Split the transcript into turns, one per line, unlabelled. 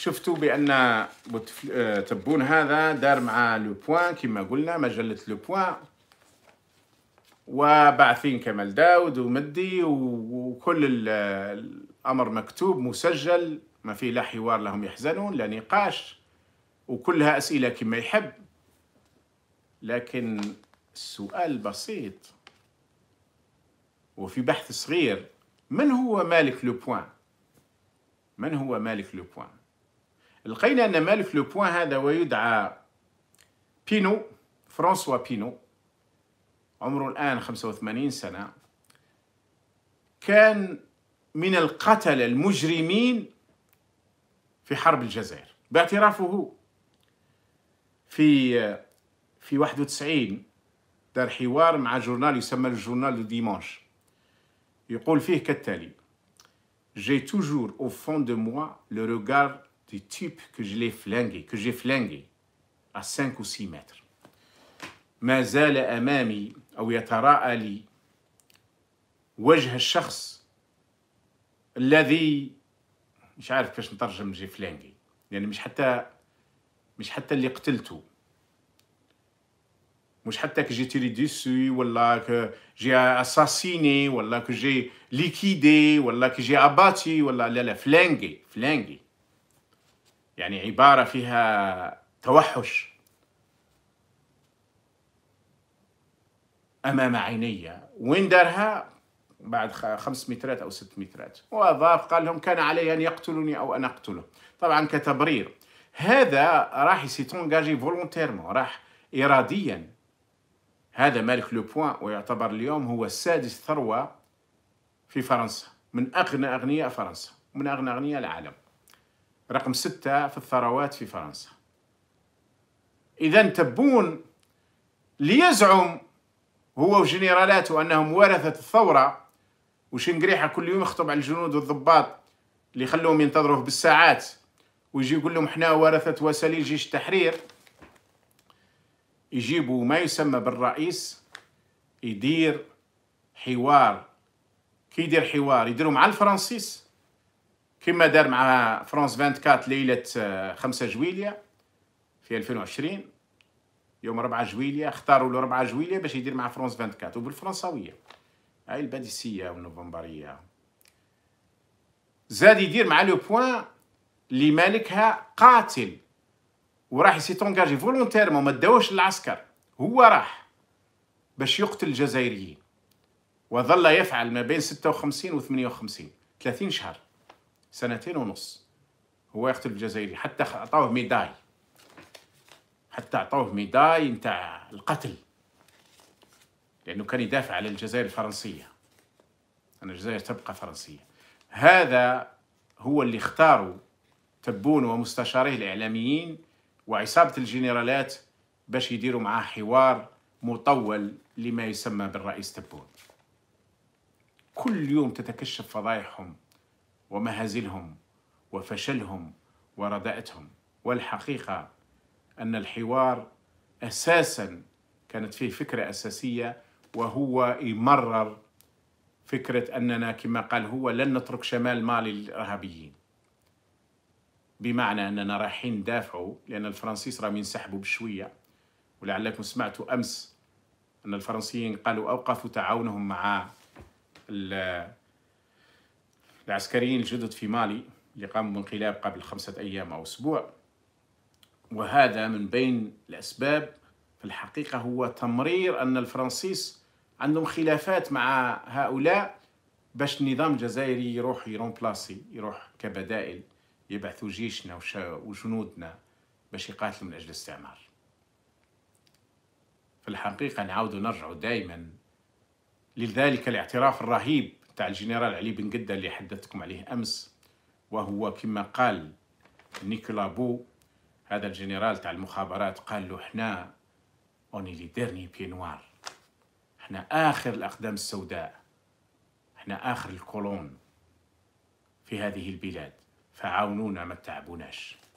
شفتوا بان آه، تبون هذا دار مع لو بوان كما قلنا مجله لو بوان وباعثين كمال داود ومدي وكل الامر مكتوب مسجل ما فيه لا حوار لهم يحزنون لا نقاش وكلها اسئله كما يحب لكن السؤال بسيط وفي بحث صغير من هو مالك لو بوان من هو مالك لو بوان لقينا أن مالف لو بوان هذا ويدعى بينو فرانسوا بينو عمره الآن 85 سنة كان من القتلة المجرمين في حرب الجزائر باعترافه في في 91 دار حوار مع جورنال يسمى الجورنال دو ديمانش يقول فيه كالتالي جي توجور او فون دو موا لو ريغارد du type que je l'ai flingué, que j'ai flingué à 5 ou 6 mètres. متر ما زال أمامي أو يتراءى لي وجه الشخص الذي مش عارف كيفاش نترجم جي فلانجي يعني مش حتى مش حتى اللي قتلته مش حتى كي جيتي لي ديسوي ولا جي اساسيني ولا كي جي ليكيدي ولا كي جي اباتي ولا لا لا فلانغي فلانغي يعني عبارة فيها توحش أمام عيني وين دارها بعد خمس مترات أو ست مترات وأضاف قال لهم كان علي أن يقتلني أو أن أقتله طبعا كتبرير هذا راح سيتونجاجي فولونتيرمون راح إراديا هذا مالك لو ويعتبر اليوم هو سادس ثروة في فرنسا من أغنى أغنياء فرنسا من أغنى أغنياء العالم رقم ستة في الثروات في فرنسا إذا تبون ليزعم هو وجنرالاته أنهم ورثة الثورة وشنقريحة كل يوم يخطب على الجنود والضباط اللي يخلوهم ينتظروه بالساعات ويجي يقول لهم احنا ورثة وسليل جيش التحرير يجيبوا ما يسمى بالرئيس يدير حوار كي يدير حوار يديروا مع الفرنسيس كما دار مع فرانس 24 ليله 5 آه، جويليه في 2020 يوم 4 جويليه اختاروا له 4 جويليه باش يدير مع فرانس 24 وبالفرنساويه هاي الباديسيه والنوفمبريه زاد يدير مع لو بوان اللي مالكها قاتل وراح سيتونجاجي فولونتيرمون ما داوش للعسكر هو راح باش يقتل الجزائريين وظل يفعل ما بين 56 و 58 30 شهر سنتين ونص هو يقتل الجزائري حتى اعطوه ميداي حتى اعطوه ميداي نتاع القتل لأنه كان يدافع على الجزائر الفرنسية أن الجزائر تبقى فرنسية هذا هو اللي اختاروا تبون ومستشاريه الإعلاميين وعصابة الجنرالات باش يديروا معاه حوار مطول لما يسمى بالرئيس تبون كل يوم تتكشف فضايحهم ومهازلهم وفشلهم ورداءتهم والحقيقة أن الحوار أساسا كانت فيه فكرة أساسية وهو يمرر فكرة أننا كما قال هو لن نترك شمال مالي للإرهابيين بمعنى أننا رايحين ندافعوا لأن الفرنسيس راهم ينسحبوا بشوية ولعلكم سمعتوا أمس أن الفرنسيين قالوا أوقفوا تعاونهم مع العسكريين الجدد في مالي اللي قاموا بانقلاب قبل خمسة أيام أو أسبوع وهذا من بين الأسباب في الحقيقة هو تمرير أن الفرنسيس عندهم خلافات مع هؤلاء باش النظام الجزائري يروح يرون بلاسي يروح كبدائل يبعثوا جيشنا وجنودنا باش يقاتلوا من أجل الاستعمار في الحقيقة نعود نرجع دائما لذلك الاعتراف الرهيب تاع الجنرال علي بن قدة اللي حدثتكم عليه أمس وهو كما قال نيكولا بو هذا الجنرال تاع المخابرات قال له حنا اوني لي ديرني بي نوار حنا آخر الأقدام السوداء حنا آخر الكولون في هذه البلاد فعاونونا ما تعبوناش